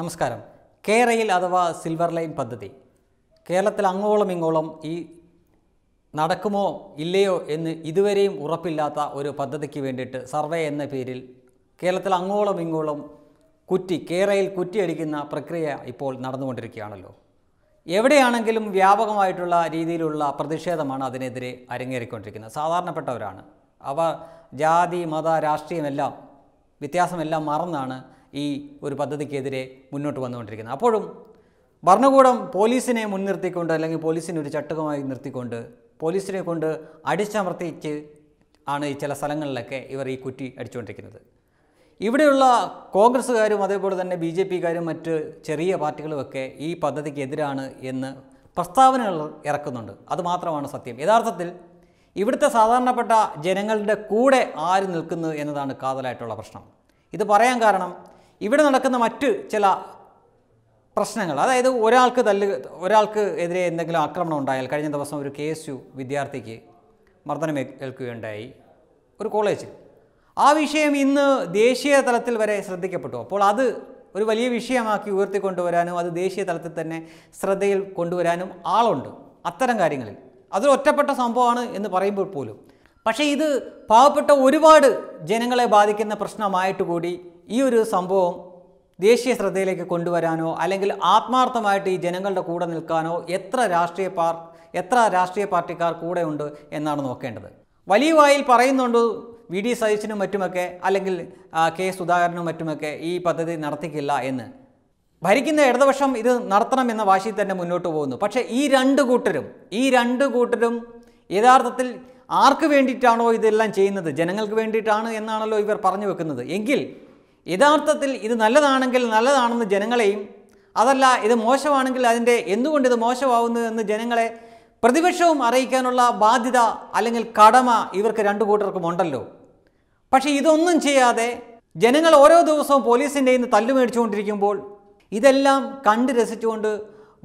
നമസ്കാരം കേരയിൽ അഥവാ സിൽവർ ലൈൻ പദ്ധതി കേരളത്തിൽ അങ്ങോളം ഇങ്ങോളം ഈ നടക്കുമോ ഇല്ലയോ എന്ന് ഇതുവരെയും ഉറപ്പില്ലാത്ത ഒരു പദ്ധതിക്ക് വേണ്ടിയിട്ട് സർവേ എന്ന പേരിൽ കേരളത്തിൽ അങ്ങോളം ഇങ്ങോളം കുറ്റി കേരയിൽ കുറ്റിയടിക്കുന്ന പ്രക്രിയ ഇപ്പോൾ നടന്നുകൊണ്ടിരിക്കുകയാണല്ലോ എവിടെയാണെങ്കിലും വ്യാപകമായിട്ടുള്ള രീതിയിലുള്ള പ്രതിഷേധമാണ് അതിനെതിരെ അരങ്ങേറിക്കൊണ്ടിരിക്കുന്നത് സാധാരണപ്പെട്ടവരാണ് അവ ജാതി മത രാഷ്ട്രീയമെല്ലാം വ്യത്യാസമെല്ലാം മറന്നാണ് ഈ ഒരു പദ്ധതിക്കെതിരെ മുന്നോട്ട് വന്നുകൊണ്ടിരിക്കുന്നത് അപ്പോഴും ഭരണകൂടം പോലീസിനെ മുൻനിർത്തിക്കൊണ്ട് അല്ലെങ്കിൽ പോലീസിനെ ഒരു ചട്ടകമായി നിർത്തിക്കൊണ്ട് പോലീസിനെ കൊണ്ട് അടിച്ചമർത്തിച്ച് ആണ് ഈ ചില സ്ഥലങ്ങളിലൊക്കെ ഇവർ ഈ കുറ്റി അടിച്ചുകൊണ്ടിരിക്കുന്നത് ഇവിടെയുള്ള കോൺഗ്രസ്സുകാരും അതേപോലെ തന്നെ ബി ജെ പിക്കാരും മറ്റ് ചെറിയ പാർട്ടികളുമൊക്കെ ഈ പദ്ധതിക്കെതിരാണ് എന്ന് പ്രസ്താവനകൾ ഇറക്കുന്നുണ്ട് അതുമാത്രമാണ് സത്യം യഥാർത്ഥത്തിൽ ഇവിടുത്തെ സാധാരണപ്പെട്ട ജനങ്ങളുടെ കൂടെ ആര് നിൽക്കുന്നു എന്നതാണ് കാതലായിട്ടുള്ള പ്രശ്നം ഇത് പറയാൻ കാരണം ഇവിടെ നടക്കുന്ന മറ്റ് ചില പ്രശ്നങ്ങൾ അതായത് ഒരാൾക്ക് തല്ല് ഒരാൾക്ക് എതിരെ എന്തെങ്കിലും ആക്രമണം ഉണ്ടായാൽ കഴിഞ്ഞ ദിവസം ഒരു കെ എസ് യു വിദ്യാർത്ഥിക്ക് മർദ്ദനം ഏൽക്കുകയുണ്ടായി ഒരു കോളേജിൽ ആ വിഷയം ഇന്ന് ദേശീയ തലത്തിൽ വരെ ശ്രദ്ധിക്കപ്പെട്ടു അപ്പോൾ അത് ഒരു വലിയ വിഷയമാക്കി ഉയർത്തിക്കൊണ്ടുവരാനും അത് ദേശീയ തലത്തിൽ തന്നെ ശ്രദ്ധയിൽ കൊണ്ടുവരാനും ആളുണ്ട് അത്തരം കാര്യങ്ങളിൽ അതൊരു ഒറ്റപ്പെട്ട സംഭവമാണ് എന്ന് പറയുമ്പോൾ പോലും പക്ഷേ ഇത് പാവപ്പെട്ട ഒരുപാട് ജനങ്ങളെ ബാധിക്കുന്ന പ്രശ്നമായിട്ട് കൂടി ഈ ഒരു സംഭവം ദേശീയ ശ്രദ്ധയിലേക്ക് കൊണ്ടുവരാനോ അല്ലെങ്കിൽ ആത്മാർത്ഥമായിട്ട് ഈ ജനങ്ങളുടെ കൂടെ നിൽക്കാനോ എത്ര രാഷ്ട്രീയ പാർ എത്ര രാഷ്ട്രീയ പാർട്ടിക്കാർ കൂടെയുണ്ട് എന്നാണ് നോക്കേണ്ടത് വലിയ വായിൽ പറയുന്നുണ്ട് വി ഡി സതീശനും മറ്റുമൊക്കെ അല്ലെങ്കിൽ കെ സുധാകരനും മറ്റുമൊക്കെ ഈ പദ്ധതി നടത്തിക്കില്ല എന്ന് ഭരിക്കുന്ന ഇടതുപക്ഷം ഇത് എന്ന വാശി തന്നെ മുന്നോട്ട് പോകുന്നു പക്ഷേ ഈ രണ്ട് കൂട്ടരും ഈ രണ്ട് കൂട്ടരും യഥാർത്ഥത്തിൽ ആർക്ക് വേണ്ടിയിട്ടാണോ ഇതെല്ലാം ചെയ്യുന്നത് ജനങ്ങൾക്ക് വേണ്ടിയിട്ടാണ് എന്നാണല്ലോ ഇവർ പറഞ്ഞു വെക്കുന്നത് എങ്കിൽ യഥാർത്ഥത്തിൽ ഇത് നല്ലതാണെങ്കിൽ നല്ലതാണെന്ന് ജനങ്ങളെയും അതല്ല ഇത് മോശമാണെങ്കിൽ അതിൻ്റെ എന്തുകൊണ്ട് ഇത് മോശമാവുന്നു എന്ന് ജനങ്ങളെ പ്രതിപക്ഷവും അറിയിക്കാനുള്ള ബാധ്യത അല്ലെങ്കിൽ കടമ ഇവർക്ക് രണ്ടു കൂട്ടർക്കും ഉണ്ടല്ലോ പക്ഷേ ഇതൊന്നും ചെയ്യാതെ ജനങ്ങൾ ഓരോ ദിവസവും പോലീസിൻ്റെ നിന്ന് തല്ലുമേടിച്ചുകൊണ്ടിരിക്കുമ്പോൾ ഇതെല്ലാം കണ്ട് രസിച്ചുകൊണ്ട്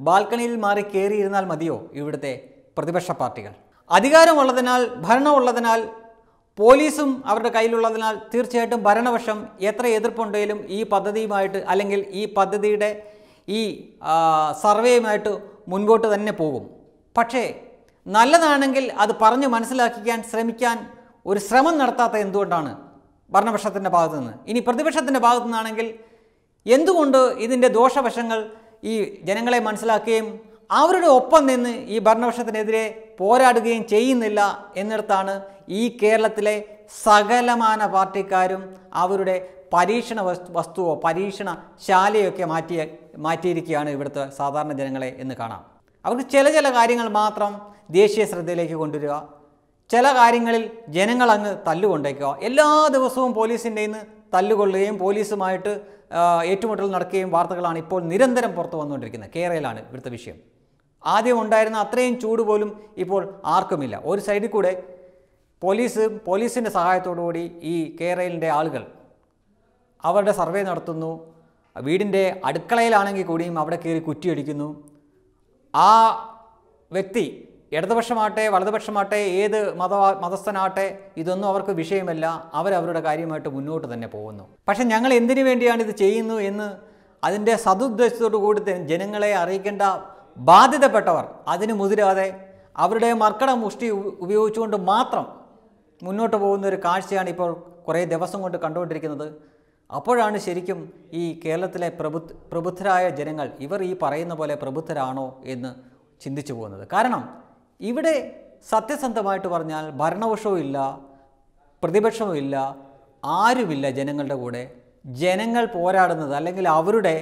ബാൽക്കണിയിൽ മാറി കയറിയിരുന്നാൽ മതിയോ ഇവിടുത്തെ പ്രതിപക്ഷ പാർട്ടികൾ അധികാരമുള്ളതിനാൽ ഭരണമുള്ളതിനാൽ പോലീസും അവരുടെ കയ്യിലുള്ളതിനാൽ തീർച്ചയായിട്ടും ഭരണപക്ഷം എത്ര എതിർപ്പുണ്ടെങ്കിലും ഈ പദ്ധതിയുമായിട്ട് അല്ലെങ്കിൽ ഈ പദ്ധതിയുടെ ഈ സർവേയുമായിട്ട് മുൻപോട്ട് തന്നെ പോകും പക്ഷേ നല്ലതാണെങ്കിൽ അത് പറഞ്ഞു മനസ്സിലാക്കിക്കാൻ ശ്രമിക്കാൻ ഒരു ശ്രമം നടത്താത്ത എന്തുകൊണ്ടാണ് ഭരണപക്ഷത്തിൻ്റെ ഭാഗത്തു നിന്ന് ഇനി പ്രതിപക്ഷത്തിൻ്റെ ഭാഗത്തു നിന്നാണെങ്കിൽ എന്തുകൊണ്ട് ഇതിൻ്റെ ദോഷവശങ്ങൾ ഈ ജനങ്ങളെ മനസ്സിലാക്കുകയും അവരുടെ ഒപ്പം നിന്ന് ഈ ഭരണപക്ഷത്തിനെതിരെ പോരാടുകയും ചെയ്യുന്നില്ല എന്നിടത്താണ് ഈ കേരളത്തിലെ സകലമാന പാർട്ടിക്കാരും അവരുടെ പരീക്ഷണ വസ്തുവോ പരീക്ഷണ ശാലയൊക്കെ മാറ്റിയ മാറ്റിയിരിക്കുകയാണ് ഇവിടുത്തെ സാധാരണ ജനങ്ങളെ എന്ന് കാണാം അവർക്ക് ചില ചില കാര്യങ്ങൾ മാത്രം ദേശീയ ശ്രദ്ധയിലേക്ക് കൊണ്ടുവരിക ചില കാര്യങ്ങളിൽ ജനങ്ങൾ അങ്ങ് തല്ലുകൊണ്ടേക്കുക എല്ലാ ദിവസവും പോലീസിൻ്റെ നിന്ന് തല്ലുകൊള്ളുകയും പോലീസുമായിട്ട് ഏറ്റുമുട്ടൽ നടക്കുകയും വാർത്തകളാണ് ഇപ്പോൾ നിരന്തരം പുറത്തു വന്നുകൊണ്ടിരിക്കുന്നത് കേരളയിലാണ് ഇവിടുത്തെ വിഷയം ആദ്യം ഉണ്ടായിരുന്ന അത്രയും ചൂട് പോലും ഇപ്പോൾ ആർക്കുമില്ല ഒരു സൈഡിൽ കൂടെ പോലീസ് പോലീസിൻ്റെ സഹായത്തോടുകൂടി ഈ കേരളിൻ്റെ ആളുകൾ അവരുടെ സർവേ നടത്തുന്നു വീടിൻ്റെ അടുക്കളയിലാണെങ്കിൽ കൂടിയും അവിടെ കയറി കുറ്റിയടിക്കുന്നു ആ വ്യക്തി ഇടതുപക്ഷമാട്ടെ വലതുപക്ഷമാട്ടെ ഏത് മത മതസ്ഥനാട്ടെ ഇതൊന്നും അവർക്ക് വിഷയമല്ല അവരവരുടെ കാര്യമായിട്ട് മുന്നോട്ട് തന്നെ പോകുന്നു പക്ഷേ ഞങ്ങൾ എന്തിനു വേണ്ടിയാണ് ഇത് ചെയ്യുന്നു എന്ന് അതിൻ്റെ സതുദ്ദേശത്തോടു കൂടി ജനങ്ങളെ അറിയിക്കേണ്ട ബാധ്യതപ്പെട്ടവർ അതിന് മുതിരാതെ അവരുടെ മർക്കട മുഷ്ടി ഉപയോഗിച്ചുകൊണ്ട് മാത്രം മുന്നോട്ട് പോകുന്ന ഒരു കാഴ്ചയാണ് ഇപ്പോൾ കുറേ ദിവസം കൊണ്ട് കണ്ടുകൊണ്ടിരിക്കുന്നത് അപ്പോഴാണ് ശരിക്കും ഈ കേരളത്തിലെ പ്രബു പ്രബുദ്ധരായ ജനങ്ങൾ ഇവർ ഈ പറയുന്ന പോലെ പ്രബുദ്ധരാണോ എന്ന് ചിന്തിച്ചു പോകുന്നത് കാരണം ഇവിടെ സത്യസന്ധമായിട്ട് പറഞ്ഞാൽ ഭരണപക്ഷവും ഇല്ല പ്രതിപക്ഷവും ഇല്ല ആരുമില്ല ജനങ്ങളുടെ കൂടെ ജനങ്ങൾ പോരാടുന്നത് അല്ലെങ്കിൽ അവരുടെ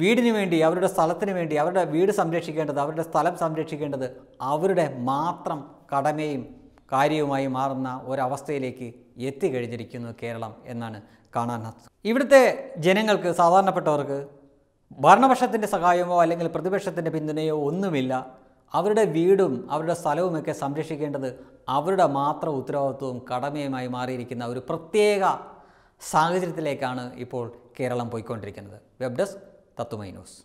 വീടിന് വേണ്ടി അവരുടെ സ്ഥലത്തിന് വേണ്ടി അവരുടെ വീട് സംരക്ഷിക്കേണ്ടത് അവരുടെ സ്ഥലം സംരക്ഷിക്കേണ്ടത് അവരുടെ മാത്രം കടമയും കാര്യവുമായി മാറുന്ന ഒരവസ്ഥയിലേക്ക് എത്തിക്കഴിഞ്ഞിരിക്കുന്നു കേരളം എന്നാണ് കാണാൻ ഇവിടുത്തെ ജനങ്ങൾക്ക് സാധാരണപ്പെട്ടവർക്ക് ഭരണപക്ഷത്തിൻ്റെ സഹായമോ അല്ലെങ്കിൽ പ്രതിപക്ഷത്തിൻ്റെ പിന്തുണയോ ഒന്നുമില്ല അവരുടെ വീടും അവരുടെ സ്ഥലവുമൊക്കെ സംരക്ഷിക്കേണ്ടത് അവരുടെ മാത്രം ഉത്തരവാദിത്വവും കടമയുമായി മാറിയിരിക്കുന്ന ഒരു പ്രത്യേക സാഹചര്യത്തിലേക്കാണ് ഇപ്പോൾ കേരളം പോയിക്കൊണ്ടിരിക്കുന്നത് വെബ് ഡെസ്ക് തത്വമൈ ന്യൂസ്